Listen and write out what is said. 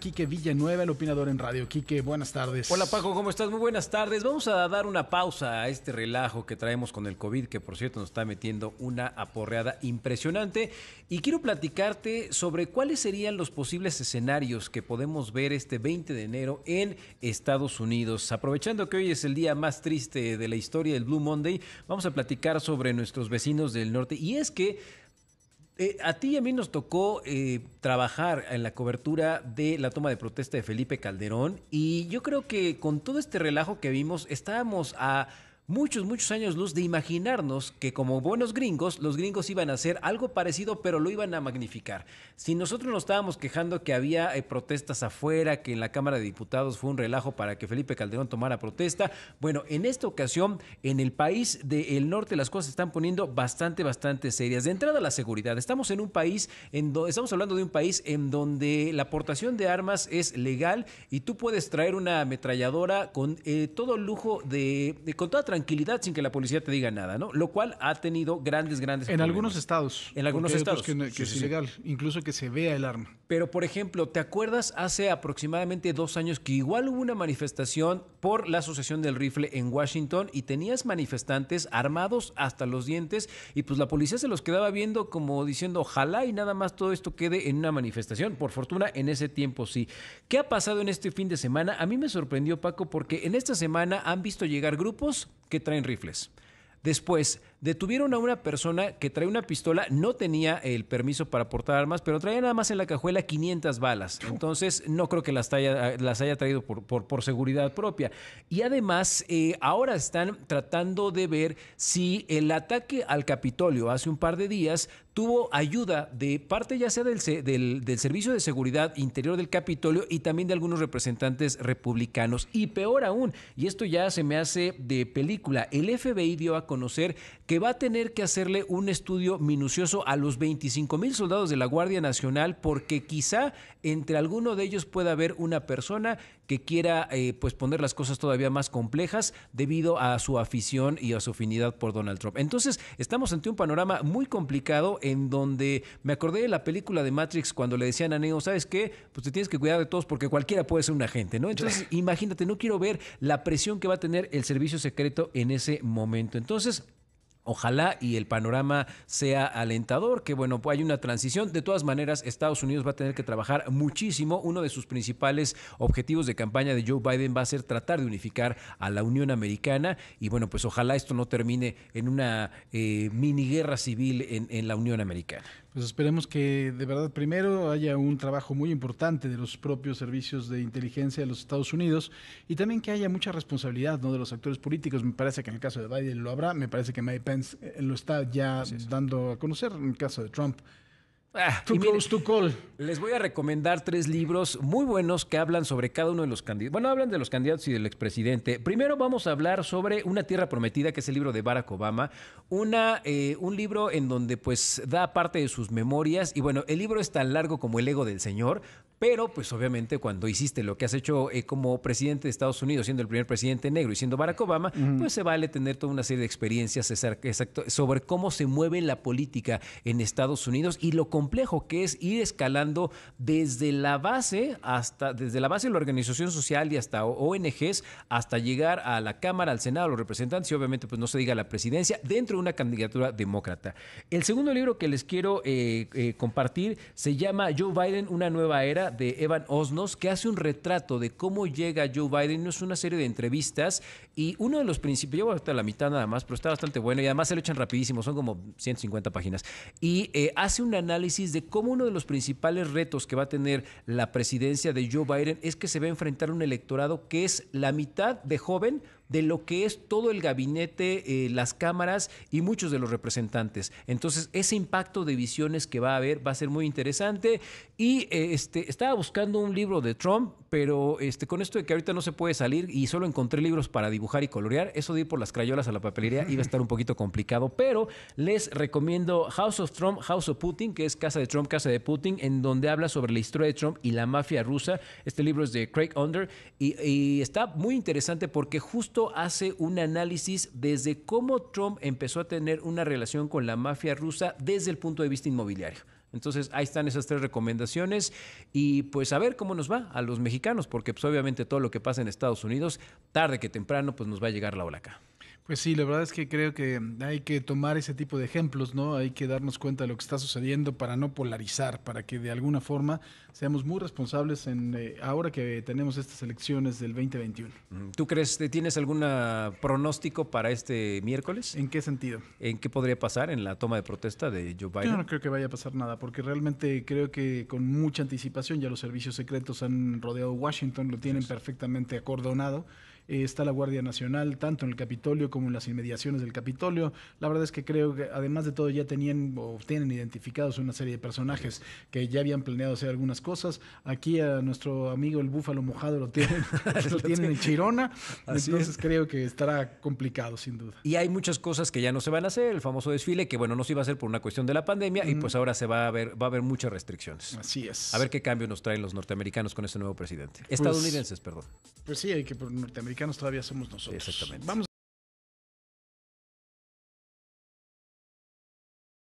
Quique Villanueva, el opinador en radio. Quique, buenas tardes. Hola Paco, ¿cómo estás? Muy buenas tardes. Vamos a dar una pausa a este relajo que traemos con el COVID, que por cierto nos está metiendo una aporreada impresionante. Y quiero platicarte sobre cuáles serían los posibles escenarios que podemos ver este 20 de enero en Estados Unidos. Aprovechando que hoy es el día más triste de la historia del Blue Monday, vamos a platicar sobre nuestros vecinos del norte. Y es que eh, a ti y a mí nos tocó eh, trabajar en la cobertura de la toma de protesta de Felipe Calderón y yo creo que con todo este relajo que vimos estábamos a muchos, muchos años luz de imaginarnos que como buenos gringos, los gringos iban a hacer algo parecido, pero lo iban a magnificar. Si nosotros nos estábamos quejando que había eh, protestas afuera, que en la Cámara de Diputados fue un relajo para que Felipe Calderón tomara protesta, bueno, en esta ocasión, en el país del norte las cosas se están poniendo bastante, bastante serias. De entrada, la seguridad. Estamos en un país, en donde, estamos hablando de un país en donde la aportación de armas es legal y tú puedes traer una ametralladora con todo eh, todo lujo de, de con toda tranquilidad sin que la policía te diga nada, ¿no? Lo cual ha tenido grandes, grandes en algunos estados. En algunos estados. Pues, que, es ilegal, incluso que se vea el arma. Pero, por ejemplo, ¿te acuerdas hace aproximadamente dos años que igual hubo una manifestación por la Asociación del Rifle en Washington y tenías manifestantes armados hasta los dientes y pues la policía se los quedaba viendo como diciendo, ojalá y nada más todo esto quede en una manifestación. Por fortuna, en ese tiempo sí. ¿Qué ha pasado en este fin de semana? A mí me sorprendió, Paco, porque en esta semana han visto llegar grupos que traen rifles. Después Detuvieron a una persona que trae una pistola, no tenía el permiso para portar armas, pero traía nada más en la cajuela 500 balas. Entonces, no creo que las, haya, las haya traído por, por, seguridad propia. Y además, eh, ahora están tratando de ver si el ataque al Capitolio hace un par de días tuvo ayuda de parte ya sea del, del, del Servicio de Seguridad Interior del Capitolio y también de algunos representantes republicanos. Y peor aún, y esto ya se me hace de película, el FBI dio a conocer que que va a tener que hacerle un estudio minucioso a los 25 mil soldados de la Guardia Nacional porque quizá entre alguno de ellos pueda haber una persona que quiera eh, pues poner las cosas todavía más complejas debido a su afición y a su afinidad por Donald Trump. Entonces estamos ante un panorama muy complicado en donde me acordé de la película de Matrix cuando le decían a Neo, ¿sabes qué? Pues te tienes que cuidar de todos porque cualquiera puede ser un agente, ¿no? Entonces imagínate, no quiero ver la presión que va a tener el servicio secreto en ese momento. Entonces, Ojalá y el panorama sea alentador, que bueno, hay una transición. De todas maneras, Estados Unidos va a tener que trabajar muchísimo. Uno de sus principales objetivos de campaña de Joe Biden va a ser tratar de unificar a la Unión Americana. Y bueno, pues ojalá esto no termine en una eh, mini guerra civil en, la Unión Americana. Pues esperemos que de verdad primero haya un trabajo muy importante de los propios servicios de inteligencia de los Estados Unidos y también que haya mucha responsabilidad ¿no? de los actores políticos. Me parece que en el caso de Biden lo habrá, me parece que Mike eh, lo está ya dando a conocer en el caso de Trump. Ah, les voy a recomendar tres libros muy buenos que hablan sobre cada uno de los candidatos. Bueno, hablan de los candidatos y del expresidente. Primero vamos a hablar sobre Una Tierra Prometida, que es el libro de Barack Obama. Una, eh, un libro en donde pues da parte de sus memorias. Y bueno, el libro es tan largo como el ego del señor, pero, pues obviamente, cuando hiciste lo que has hecho eh, como presidente de Estados Unidos, siendo el primer presidente negro y siendo Barack Obama, pues se vale tener toda una serie de experiencias sobre cómo se mueve la política en Estados Unidos y lo complejo que es ir escalando desde la base hasta, desde la base de la organización social y hasta ONGs, hasta llegar a la Cámara, al Senado, a los representantes y obviamente, pues no se diga la presidencia dentro de una candidatura demócrata. El segundo libro que les quiero eh, eh, compartir se llama Joe Biden, una nueva era de Evan Osnos que hace un retrato de cómo llega Joe Biden. Es una serie de entrevistas y uno de los principios, yo voy hasta la mitad nada más, pero está bastante bueno y además se lo echan rapidísimo, son como 150 páginas. Y eh, hace un análisis de cómo uno de los principales retos que va a tener la presidencia de Joe Biden es que se va a enfrentar a un electorado que es la mitad de joven de lo que es todo el gabinete, eh, las cámaras y muchos de los representantes. Entonces, ese impacto de visiones que va a haber va a ser muy interesante. Y eh, este, estaba buscando un libro de Trump, pero este, con esto de que ahorita no se puede salir y solo encontré libros para dibujar y colorear, eso de ir por las crayolas a la papelería iba a estar un poquito complicado, pero les recomiendo House of Trump, House of Putin, que es Casa de Trump, Casa de Putin, en donde habla sobre la historia de Trump y la mafia rusa. Este libro es de Craig Under y está muy interesante porque justo hace un análisis desde cómo Trump empezó a tener una relación con la mafia rusa desde el punto de vista inmobiliario. Entonces, ahí están esas tres recomendaciones y pues a ver cómo nos va a los mexicanos, porque pues obviamente todo lo que pasa en Estados Unidos, tarde que temprano, pues nos va a llegar la ola acá. Pues sí, la verdad es que creo que hay que tomar ese tipo de ejemplos, ¿no? Hay que darnos cuenta de lo que está sucediendo para no polarizar, para que de alguna forma seamos muy responsables en eh, ahora que tenemos estas elecciones del 2021. Mm, ¿Tú crees, tienes algún pronóstico para este miércoles? ¿En qué sentido? ¿En qué podría pasar en la toma de protesta de Joe Biden? Yo no creo que vaya a pasar nada, porque realmente creo que con mucha anticipación ya los servicios secretos han rodeado Washington, lo tienen perfectamente acordonado. Eh, está la Guardia Nacional, tanto en el Capitolio como en las inmediaciones del Capitolio. La verdad es que creo que además de todo ya tenían o tienen identificados una serie de personajes que ya habían planeado hacer algunas cosas. Aquí a nuestro amigo el Búfalo Mojado lo tienen, en Chirona, entonces creo que estará complicado sin duda. Y hay muchas cosas que ya no se van a hacer, el famoso desfile que bueno, no se iba a hacer por una cuestión de la pandemia y pues ahora se va a ver va a haber muchas restricciones. Así es. A ver qué cambio nos traen los norteamericanos con este nuevo presidente. Pues, Estadounidenses, perdón. Pues sí, hay que por mexicanos todavía somos nosotros. Exactamente. Vamos